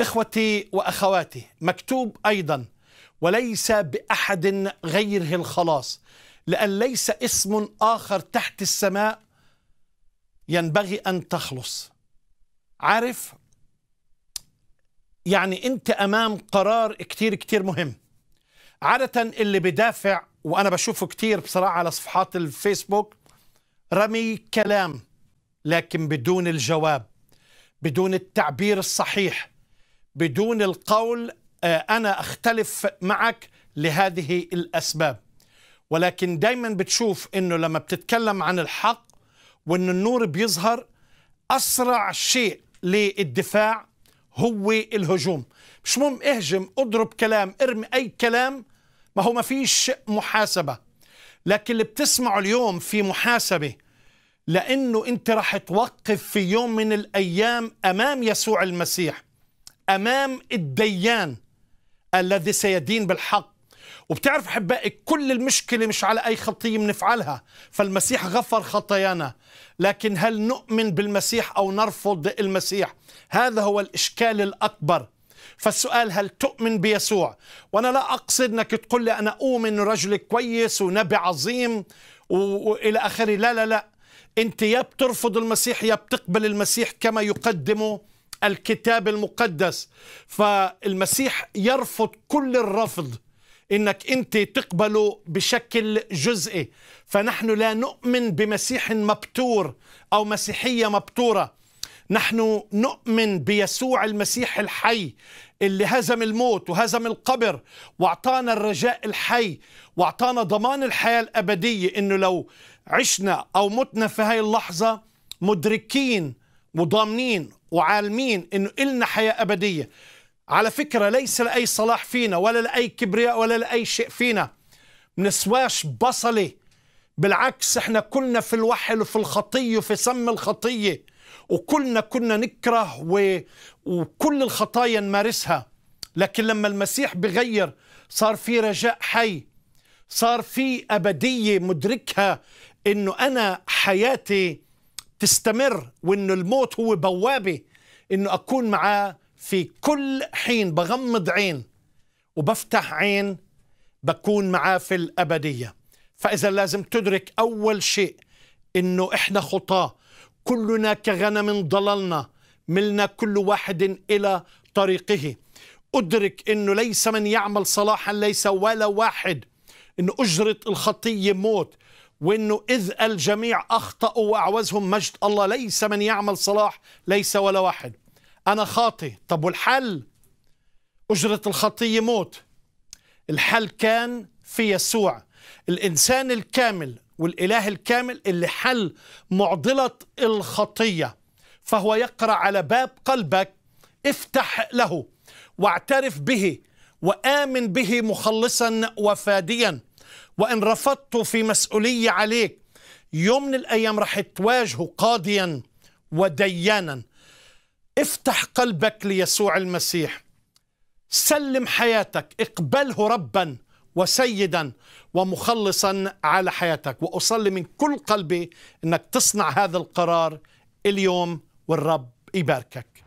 اخوتي واخواتي مكتوب ايضا وليس باحد غيره الخلاص لان ليس اسم اخر تحت السماء ينبغي ان تخلص عارف يعني انت امام قرار كتير كتير مهم عاده اللي بدافع وانا بشوفه كتير بصراحه على صفحات الفيسبوك رمي كلام لكن بدون الجواب بدون التعبير الصحيح بدون القول آه، أنا أختلف معك لهذه الأسباب ولكن دايما بتشوف أنه لما بتتكلم عن الحق وأن النور بيظهر أسرع شيء للدفاع هو الهجوم مش مهم اهجم اضرب كلام ارمي أي كلام ما هو ما فيش محاسبة لكن اللي بتسمعه اليوم في محاسبة لأنه أنت راح توقف في يوم من الأيام أمام يسوع المسيح امام الديان الذي سيدين بالحق وبتعرف احبائي كل المشكله مش على اي خطيه بنفعلها فالمسيح غفر خطايانا لكن هل نؤمن بالمسيح او نرفض المسيح هذا هو الاشكال الاكبر فالسؤال هل تؤمن بيسوع وانا لا اقصد انك تقول لي انا اؤمن رجل كويس ونبي عظيم والى اخره لا لا لا انت يا بترفض المسيح يا بتقبل المسيح كما يقدمه الكتاب المقدس فالمسيح يرفض كل الرفض انك انت تقبله بشكل جزئي فنحن لا نؤمن بمسيح مبتور او مسيحيه مبتوره نحن نؤمن بيسوع المسيح الحي اللي هزم الموت وهزم القبر واعطانا الرجاء الحي واعطانا ضمان الحياه الابديه انه لو عشنا او متنا في هاي اللحظه مدركين وضامنين وعالمين انه إلنا حياة أبدية على فكرة ليس لأي صلاح فينا ولا لأي كبرياء ولا لأي شيء فينا منسواش بصلي بالعكس احنا كلنا في الوحل وفي الخطية وفي سم الخطية وكلنا كنا نكره و... وكل الخطايا نمارسها لكن لما المسيح بغير صار في رجاء حي صار في أبدية مدركها أنه أنا حياتي تستمر وانه الموت هو بوابه انه اكون معاه في كل حين بغمض عين وبفتح عين بكون معاه في الابديه فاذا لازم تدرك اول شيء انه احنا خطاه كلنا كغنم ضللنا ملنا كل واحد الى طريقه ادرك انه ليس من يعمل صلاحا ليس ولا واحد انه اجره الخطيه موت وانه اذ الجميع اخطاوا واعوزهم مجد الله ليس من يعمل صلاح ليس ولا واحد انا خاطئ طب والحل اجره الخطيه موت الحل كان في يسوع الانسان الكامل والاله الكامل اللي حل معضله الخطيه فهو يقرا على باب قلبك افتح له واعترف به وامن به مخلصا وفاديا وإن رفضته في مسؤولية عليك يوم من الأيام رح تواجهه قاضيا وديانا افتح قلبك ليسوع المسيح سلم حياتك اقبله ربا وسيدا ومخلصا على حياتك واصلي من كل قلبي انك تصنع هذا القرار اليوم والرب يباركك